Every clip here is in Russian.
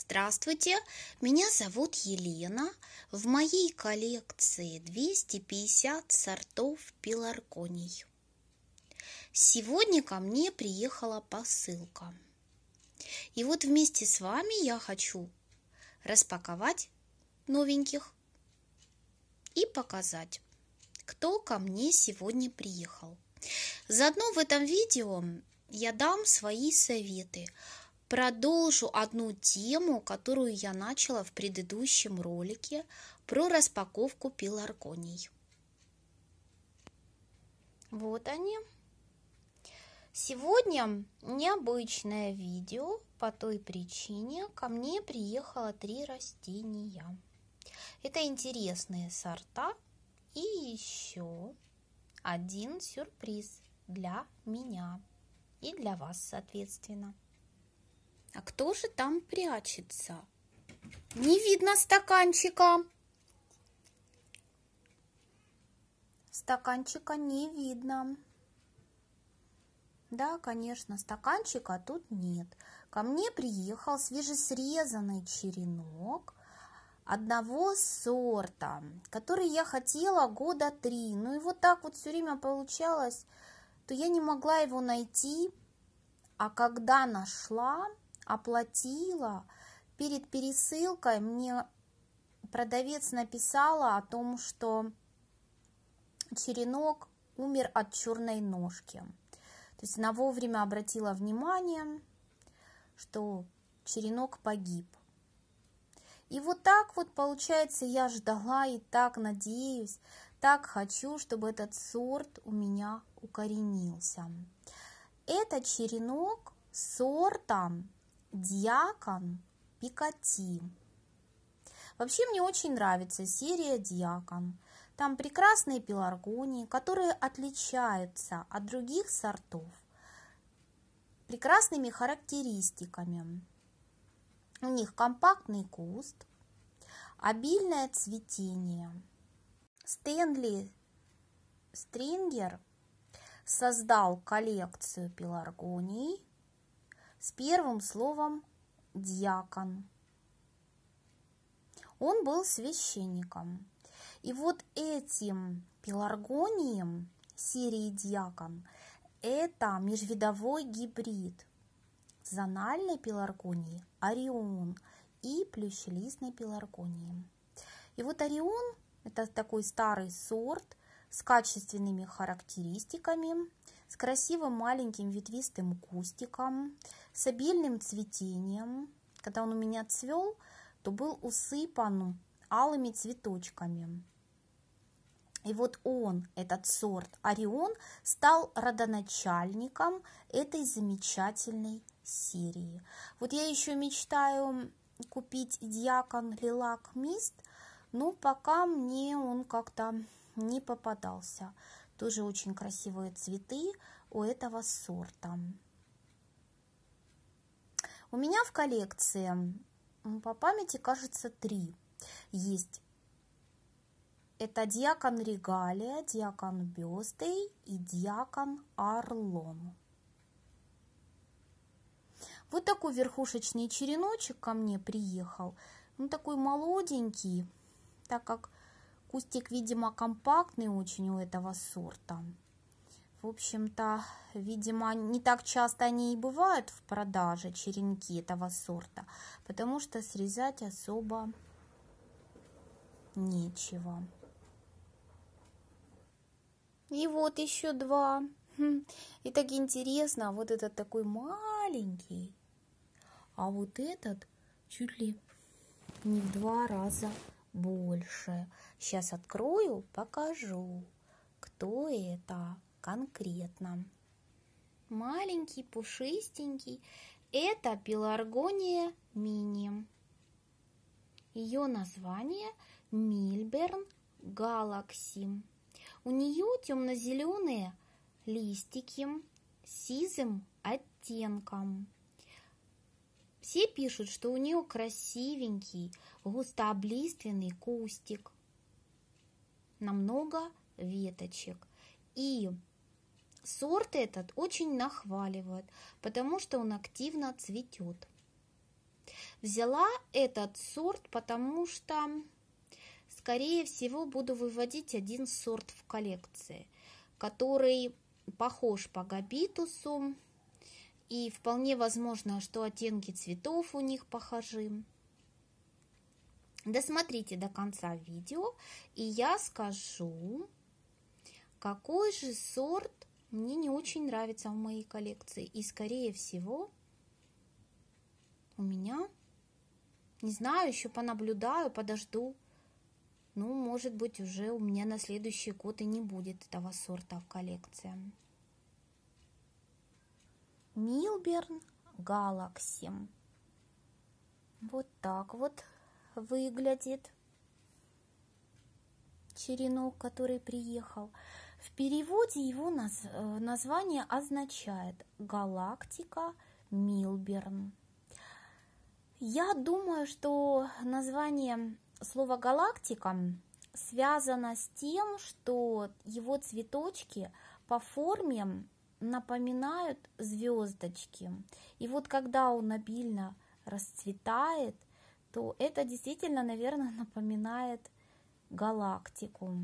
Здравствуйте, меня зовут Елена. В моей коллекции 250 сортов пеларконий. Сегодня ко мне приехала посылка. И вот вместе с вами я хочу распаковать новеньких и показать, кто ко мне сегодня приехал. Заодно в этом видео я дам свои советы – продолжу одну тему, которую я начала в предыдущем ролике про распаковку пиларконий. Вот они. Сегодня необычное видео по той причине, ко мне приехало три растения. Это интересные сорта и еще один сюрприз для меня и для вас, соответственно. А кто же там прячется? Не видно стаканчика. Стаканчика не видно. Да, конечно, стаканчика тут нет. Ко мне приехал свежесрезанный черенок одного сорта, который я хотела года три. Ну и вот так вот все время получалось, то я не могла его найти. А когда нашла, оплатила. Перед пересылкой мне продавец написала о том, что черенок умер от черной ножки. То есть она вовремя обратила внимание, что черенок погиб. И вот так вот получается, я ждала и так надеюсь, так хочу, чтобы этот сорт у меня укоренился. Это черенок сорта Дьякон Пикати. Вообще мне очень нравится серия Дьякон. Там прекрасные пеларгонии, которые отличаются от других сортов прекрасными характеристиками. У них компактный куст, обильное цветение. Стэнли Стрингер создал коллекцию пеларгоний – с первым словом «дьякон». Он был священником. И вот этим пеларгонием, серии дьякон, это межвидовой гибрид зональной пеларгонии орион и плющелистной пеларгонии. И вот орион – это такой старый сорт с качественными характеристиками, с красивым маленьким ветвистым кустиком, с обильным цветением. Когда он у меня цвел, то был усыпан алыми цветочками. И вот он, этот сорт Орион, стал родоначальником этой замечательной серии. Вот я еще мечтаю купить Диакон Лилак Мист, но пока мне он как-то не попадался. Тоже очень красивые цветы у этого сорта. У меня в коллекции, по памяти, кажется, три есть. Это диакон Регалия, диакон Бёздей и диакон Орлом. Вот такой верхушечный череночек ко мне приехал. Ну, такой молоденький, так как кустик, видимо, компактный очень у этого сорта. В общем-то, видимо, не так часто они и бывают в продаже, черенки этого сорта, потому что срезать особо нечего. И вот еще два. Хм, и так интересно, вот этот такой маленький, а вот этот чуть ли не в два раза больше. Сейчас открою, покажу, кто это конкретно. Маленький, пушистенький – это пеларгония мини. Ее название – Мильберн галакси. У нее темно-зеленые листики с сизым оттенком. Все пишут, что у нее красивенький, густооблиственный кустик. Намного веточек. И Сорт этот очень нахваливают, потому что он активно цветет. Взяла этот сорт, потому что, скорее всего, буду выводить один сорт в коллекции, который похож по габитусу, и вполне возможно, что оттенки цветов у них похожи. Досмотрите до конца видео, и я скажу, какой же сорт мне не очень нравится в моей коллекции. И, скорее всего, у меня, не знаю, еще понаблюдаю, подожду. Ну, может быть, уже у меня на следующий год и не будет этого сорта в коллекции. Милберн Галакси. Вот так вот выглядит черенок, который приехал. В переводе его наз... Э, название означает «Галактика Милберн». Я думаю, что название слова «галактика» связано с тем, что его цветочки по форме напоминают звездочки. И вот когда он обильно расцветает, то это действительно, наверное, напоминает галактику.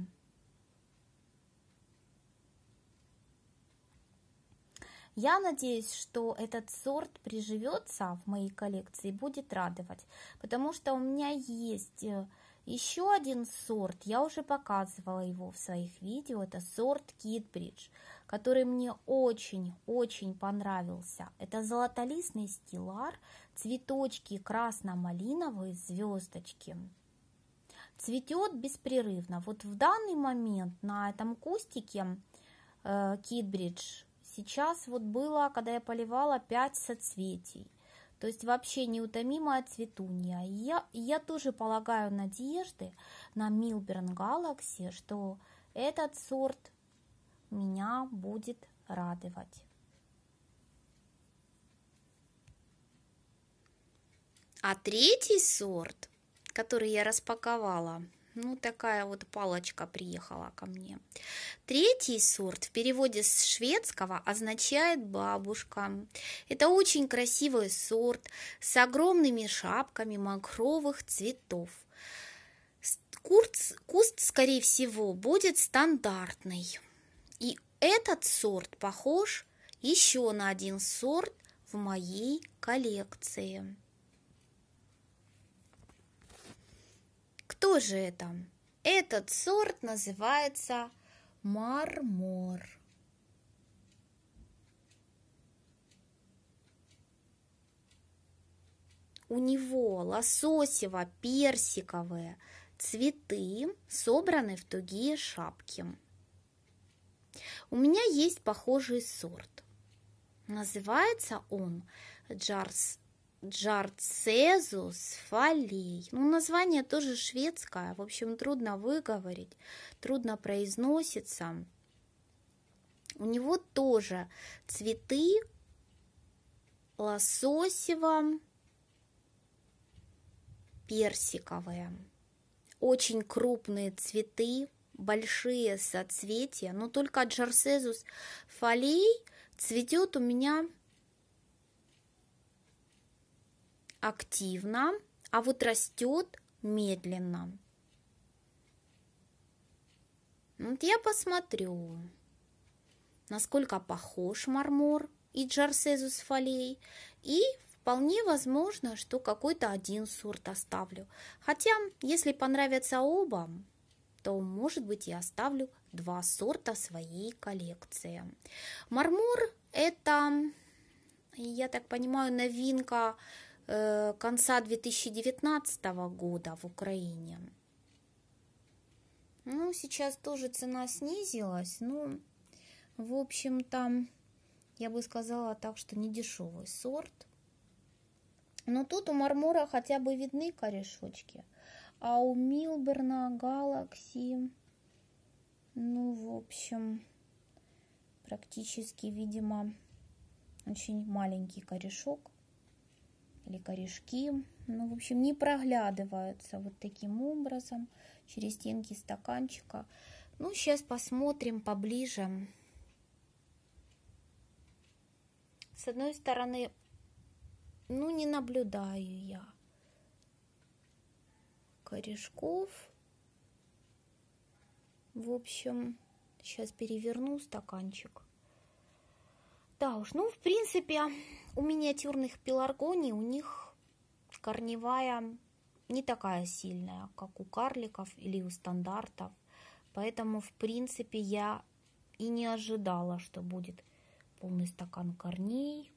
Я надеюсь, что этот сорт приживется в моей коллекции и будет радовать, потому что у меня есть э, еще один сорт, я уже показывала его в своих видео, это сорт Китбридж, который мне очень-очень понравился. Это золотолистный стилар, цветочки красно-малиновые, звездочки. Цветет беспрерывно. Вот в данный момент на этом кустике э, Китбридж Сейчас вот было, когда я поливала 5 соцветий. То есть вообще неутомимая цветунья. я, я тоже полагаю надежды на Милберн Галакси, что этот сорт меня будет радовать. А третий сорт, который я распаковала, ну, такая вот палочка приехала ко мне. Третий сорт в переводе с шведского означает бабушка. Это очень красивый сорт с огромными шапками махровых цветов. Курц, куст, скорее всего, будет стандартный. И этот сорт похож еще на один сорт в моей коллекции. Что же это? Этот сорт называется мармор. У него лососево-персиковые цветы собраны в тугие шапки. У меня есть похожий сорт. Называется он Джарс Джарцезус фалей. Ну, название тоже шведское. В общем, трудно выговорить, трудно произносится. У него тоже цветы лососево персиковые. Очень крупные цветы, большие соцветия. Но только Джарцезус фалей цветет у меня активно, а вот растет медленно. Ну, вот я посмотрю, насколько похож мармор и джарсезус фолей. И вполне возможно, что какой-то один сорт оставлю. Хотя, если понравятся оба, то, может быть, я оставлю два сорта своей коллекции. Мармур – это, я так понимаю, новинка Э, конца 2019 года в Украине. Ну, сейчас тоже цена снизилась, но, ну, в общем-то, я бы сказала так, что не дешевый сорт. Но тут у мармора хотя бы видны корешочки, а у Милберна, Галакси, ну, в общем, практически, видимо, очень маленький корешок или корешки. Ну, в общем, не проглядываются вот таким образом через стенки стаканчика. Ну, сейчас посмотрим поближе. С одной стороны, ну, не наблюдаю я корешков. В общем, сейчас переверну стаканчик. Да уж, ну, в принципе, у миниатюрных пеларгоний у них корневая не такая сильная, как у карликов или у стандартов. Поэтому, в принципе, я и не ожидала, что будет полный стакан корней.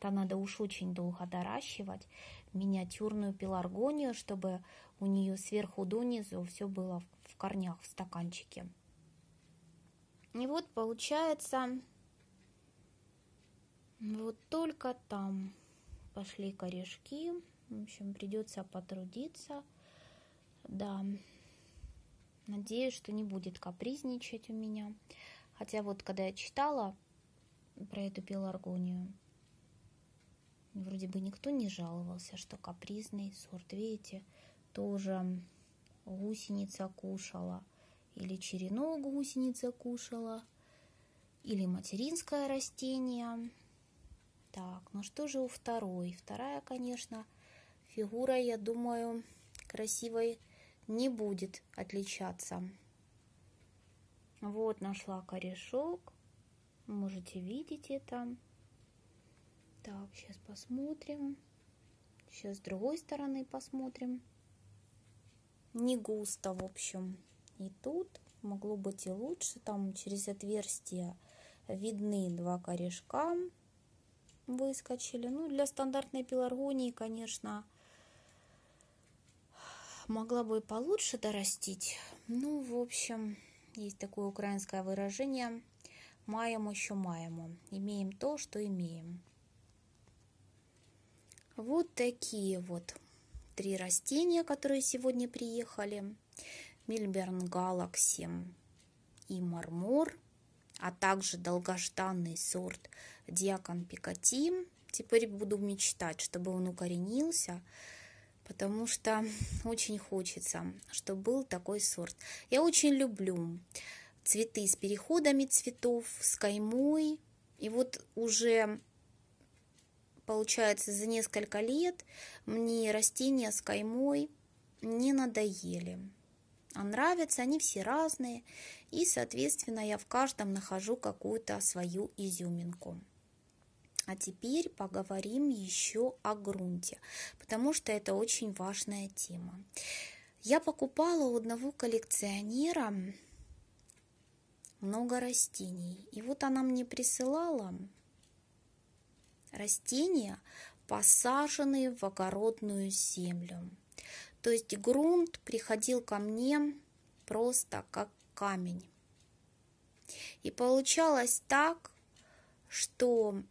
Да надо уж очень долго доращивать миниатюрную пеларгонию, чтобы у нее сверху донизу все было в корнях, в стаканчике. И вот получается вот только там пошли корешки. В общем, придется потрудиться. Да. Надеюсь, что не будет капризничать у меня. Хотя вот когда я читала про эту пеларгонию, вроде бы никто не жаловался, что капризный сорт, видите, тоже гусеница кушала, или черенок гусеница кушала, или материнское растение – так, ну что же у второй? Вторая, конечно, фигура, я думаю, красивой не будет отличаться. Вот нашла корешок. Можете видеть это. Так, сейчас посмотрим. Сейчас с другой стороны посмотрим. Не густо, в общем. И тут могло быть и лучше. Там через отверстие видны два корешка выскочили. Ну, для стандартной пеларгонии, конечно, могла бы и получше дорастить. Ну, в общем, есть такое украинское выражение «маем еще маему». Имеем то, что имеем. Вот такие вот три растения, которые сегодня приехали. Мильберн Галакси и Мармор, а также долгожданный сорт – Диакон Пикати. Теперь буду мечтать, чтобы он укоренился, потому что очень хочется, чтобы был такой сорт. Я очень люблю цветы с переходами цветов, с каймой. И вот уже получается за несколько лет мне растения с каймой не надоели. А нравятся они все разные, и, соответственно, я в каждом нахожу какую-то свою изюминку. А теперь поговорим еще о грунте, потому что это очень важная тема. Я покупала у одного коллекционера много растений. И вот она мне присылала растения, посаженные в огородную землю. То есть грунт приходил ко мне просто как камень. И получалось так, что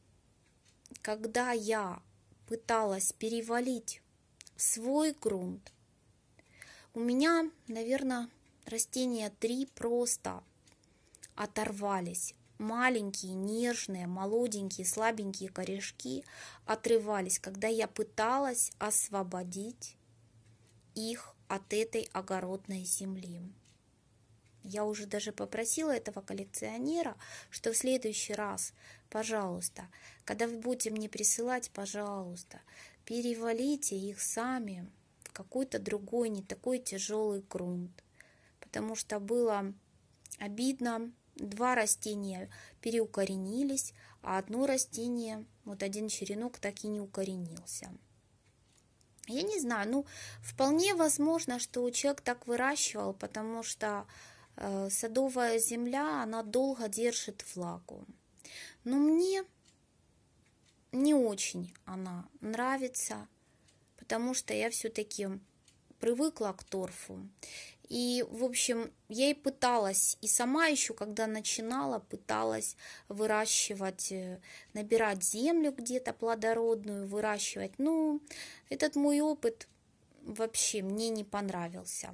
когда я пыталась перевалить в свой грунт, у меня, наверное, растения три просто оторвались. Маленькие, нежные, молоденькие, слабенькие корешки отрывались, когда я пыталась освободить их от этой огородной земли. Я уже даже попросила этого коллекционера, что в следующий раз, пожалуйста, когда вы будете мне присылать, пожалуйста, перевалите их сами в какой-то другой, не такой тяжелый грунт. Потому что было обидно, два растения переукоренились, а одно растение, вот один черенок так и не укоренился. Я не знаю, ну, вполне возможно, что человек так выращивал, потому что Э, садовая земля, она долго держит влагу. Но мне не очень она нравится, потому что я все-таки привыкла к торфу. И, в общем, я и пыталась, и сама еще, когда начинала, пыталась выращивать, э, набирать землю где-то плодородную, выращивать. Ну, этот мой опыт вообще мне не понравился.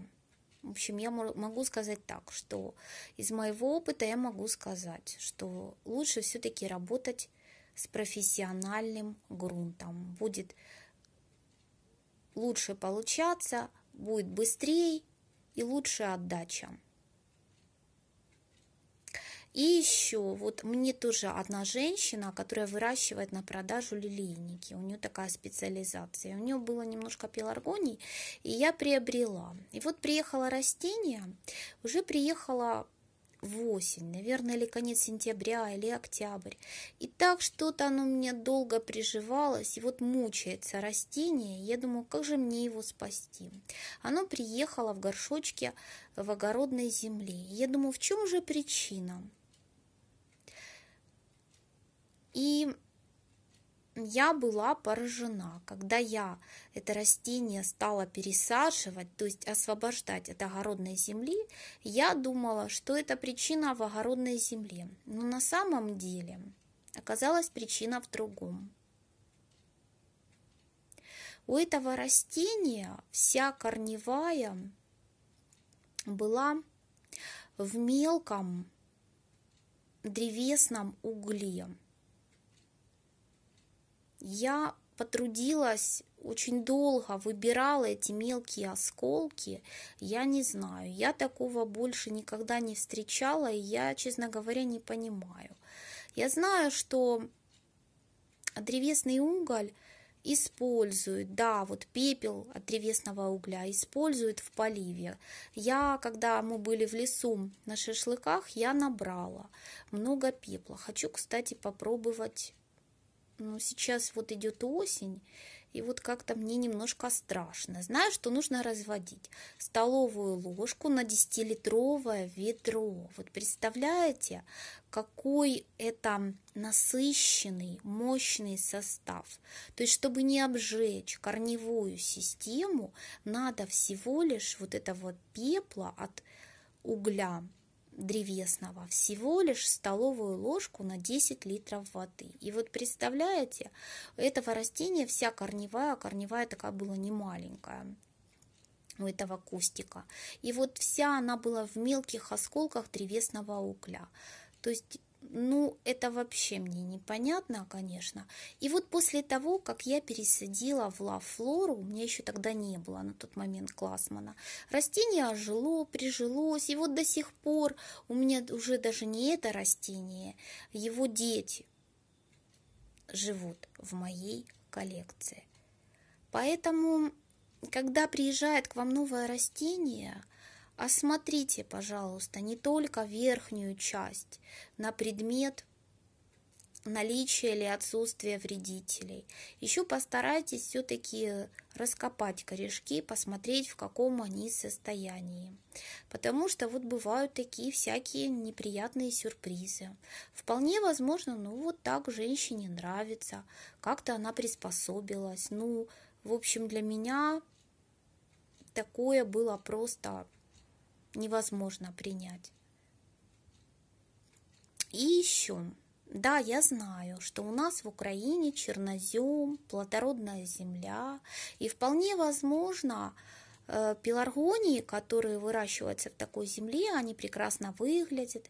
В общем, я могу сказать так, что из моего опыта я могу сказать, что лучше все-таки работать с профессиональным грунтом. Будет лучше получаться, будет быстрее и лучше отдача. И еще, вот мне тоже одна женщина, которая выращивает на продажу лилийники, у нее такая специализация. У нее было немножко пеларгоний, и я приобрела. И вот приехало растение, уже приехала в осень, наверное, или конец сентября, или октябрь. И так что-то оно у меня долго приживалось, и вот мучается растение. Я думаю, как же мне его спасти? Оно приехало в горшочке в огородной земле. Я думаю, в чем же причина? И я была поражена, когда я это растение стала пересаживать, то есть освобождать от огородной земли, я думала, что это причина в огородной земле. Но на самом деле оказалась причина в другом. У этого растения вся корневая была в мелком древесном угле – я потрудилась очень долго выбирала эти мелкие осколки, я не знаю, я такого больше никогда не встречала, и я, честно говоря, не понимаю. Я знаю, что древесный уголь используют, да, вот пепел от древесного угля используют в поливе. Я, когда мы были в лесу на шашлыках, я набрала много пепла. Хочу, кстати, попробовать но ну, сейчас вот идет осень, и вот как-то мне немножко страшно. Знаю, что нужно разводить столовую ложку на 10-литровое ведро. Вот представляете, какой это насыщенный, мощный состав. То есть, чтобы не обжечь корневую систему, надо всего лишь вот этого пепла от угля древесного всего лишь столовую ложку на 10 литров воды. И вот представляете, у этого растения вся корневая, корневая такая была не маленькая у этого кустика. И вот вся она была в мелких осколках древесного угля. То есть ну, это вообще мне непонятно, конечно. И вот после того, как я пересадила в лафлору, у меня еще тогда не было на тот момент классмана, растение ожило, прижилось, и вот до сих пор у меня уже даже не это растение, его дети живут в моей коллекции. Поэтому, когда приезжает к вам новое растение – Осмотрите, пожалуйста, не только верхнюю часть на предмет наличия или отсутствия вредителей. Еще постарайтесь все-таки раскопать корешки, посмотреть, в каком они состоянии. Потому что вот бывают такие всякие неприятные сюрпризы. Вполне возможно, ну вот так женщине нравится, как-то она приспособилась. Ну, в общем, для меня такое было просто невозможно принять. И еще, да, я знаю, что у нас в Украине чернозем, плодородная земля, и вполне возможно, э, пеларгонии, которые выращиваются в такой земле, они прекрасно выглядят,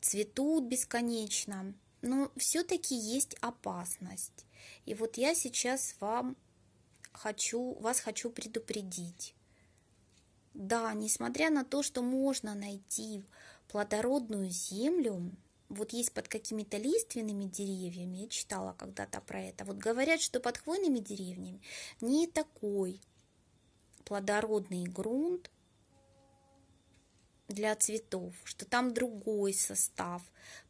цветут бесконечно, но все-таки есть опасность. И вот я сейчас вам хочу, вас хочу предупредить. Да, несмотря на то, что можно найти плодородную землю, вот есть под какими-то лиственными деревьями, я читала когда-то про это, вот говорят, что под хвойными деревнями не такой плодородный грунт, для цветов, что там другой состав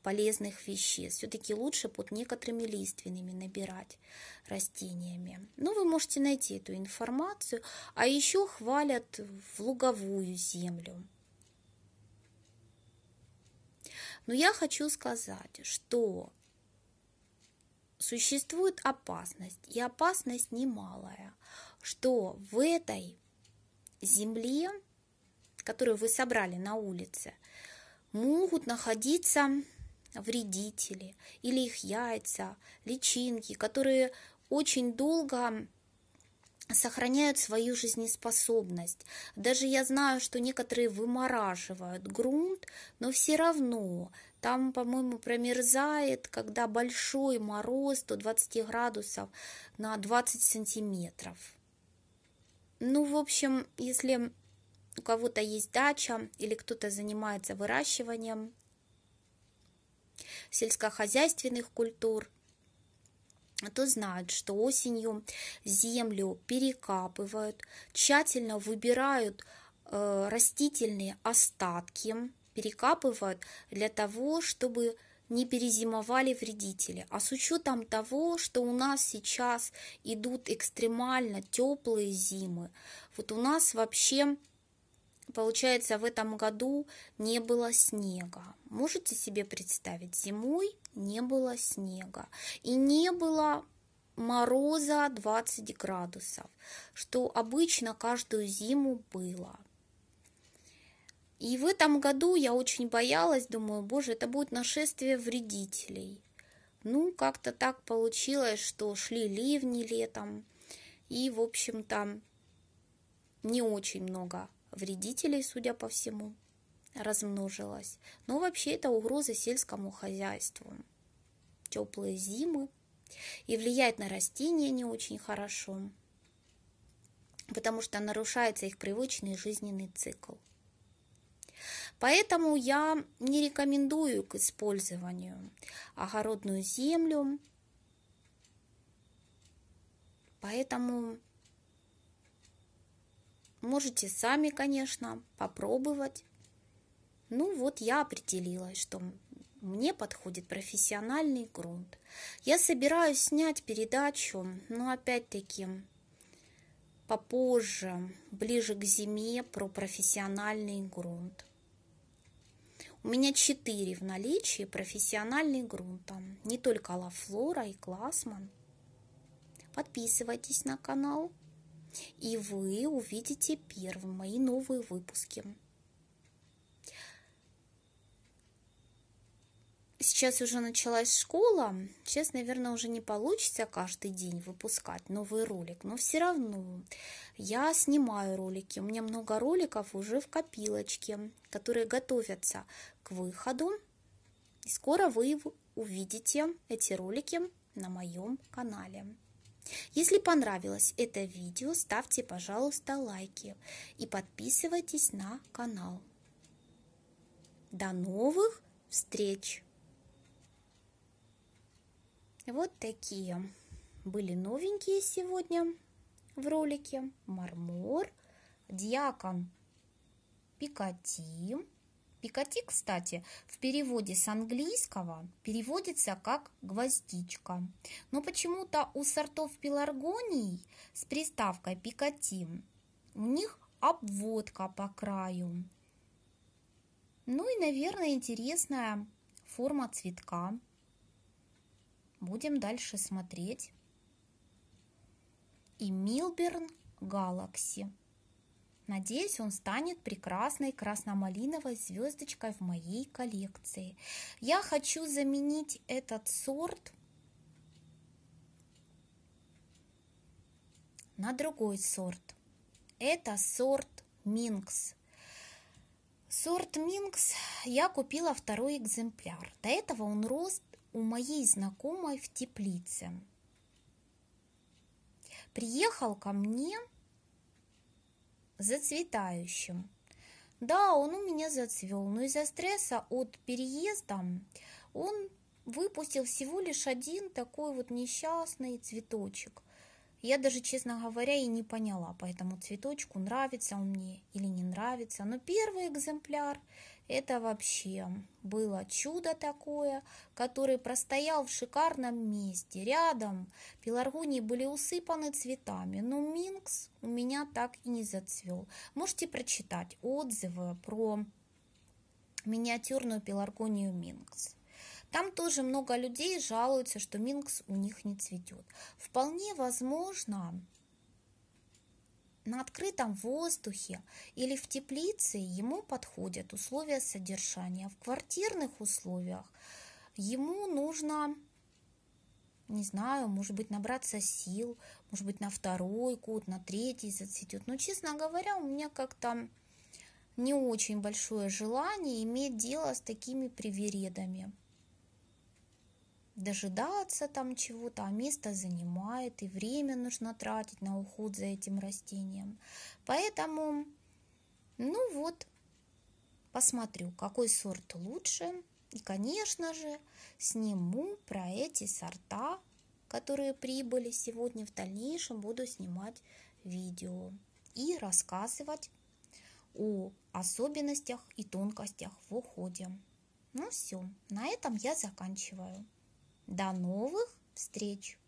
полезных веществ. Все-таки лучше под некоторыми лиственными набирать растениями. Но ну, вы можете найти эту информацию. А еще хвалят в луговую землю. Но я хочу сказать, что существует опасность, и опасность немалая, что в этой земле которые вы собрали на улице, могут находиться вредители или их яйца, личинки, которые очень долго сохраняют свою жизнеспособность. Даже я знаю, что некоторые вымораживают грунт, но все равно там, по-моему, промерзает, когда большой мороз до 20 градусов на 20 сантиметров. Ну, в общем, если у кого-то есть дача или кто-то занимается выращиванием сельскохозяйственных культур, то знают, что осенью землю перекапывают, тщательно выбирают э, растительные остатки, перекапывают для того, чтобы не перезимовали вредители. А с учетом того, что у нас сейчас идут экстремально теплые зимы, вот у нас вообще Получается, в этом году не было снега. Можете себе представить, зимой не было снега. И не было мороза 20 градусов, что обычно каждую зиму было. И в этом году я очень боялась, думаю, боже, это будет нашествие вредителей. Ну, как-то так получилось, что шли ливни летом, и, в общем-то, не очень много вредителей, судя по всему, размножилась. Но вообще это угроза сельскому хозяйству. Теплые зимы и влияет на растения не очень хорошо, потому что нарушается их привычный жизненный цикл. Поэтому я не рекомендую к использованию огородную землю. Поэтому Можете сами, конечно, попробовать. Ну вот я определилась, что мне подходит профессиональный грунт. Я собираюсь снять передачу, но опять-таки попозже, ближе к зиме, про профессиональный грунт. У меня четыре в наличии профессиональный грунта, не только Лафлора и Классман. Подписывайтесь на канал и вы увидите первым мои новые выпуски. Сейчас уже началась школа, сейчас, наверное, уже не получится каждый день выпускать новый ролик, но все равно я снимаю ролики, у меня много роликов уже в копилочке, которые готовятся к выходу, и скоро вы увидите эти ролики на моем канале. Если понравилось это видео, ставьте, пожалуйста, лайки и подписывайтесь на канал. До новых встреч! Вот такие были новенькие сегодня в ролике. Мармор, Дьякон Пикати. Пикати, кстати, в переводе с английского переводится как «гвоздичка». Но почему-то у сортов пеларгоний с приставкой «пикати» у них обводка по краю. Ну и, наверное, интересная форма цветка. Будем дальше смотреть. И Милберн Галакси. Надеюсь, он станет прекрасной красно-малиновой звездочкой в моей коллекции. Я хочу заменить этот сорт на другой сорт. Это сорт Минкс. Сорт Минкс я купила второй экземпляр. До этого он рос у моей знакомой в теплице. Приехал ко мне зацветающим. Да, он у меня зацвел, но из-за стресса от переезда он выпустил всего лишь один такой вот несчастный цветочек. Я даже, честно говоря, и не поняла, поэтому цветочку нравится он мне или не нравится. Но первый экземпляр это вообще было чудо такое, который простоял в шикарном месте. Рядом пеларгонии были усыпаны цветами, но Минкс у меня так и не зацвел. Можете прочитать отзывы про миниатюрную пеларгонию Минкс. Там тоже много людей жалуются, что Минкс у них не цветет. Вполне возможно, на открытом воздухе или в теплице ему подходят условия содержания. В квартирных условиях ему нужно, не знаю, может быть, набраться сил, может быть, на второй год, на третий зацветет. Но, честно говоря, у меня как-то не очень большое желание иметь дело с такими привередами дожидаться там чего-то, а место занимает, и время нужно тратить на уход за этим растением. Поэтому, ну вот, посмотрю, какой сорт лучше. И, конечно же, сниму про эти сорта, которые прибыли сегодня. В дальнейшем буду снимать видео и рассказывать о особенностях и тонкостях в уходе. Ну все, на этом я заканчиваю. До новых встреч!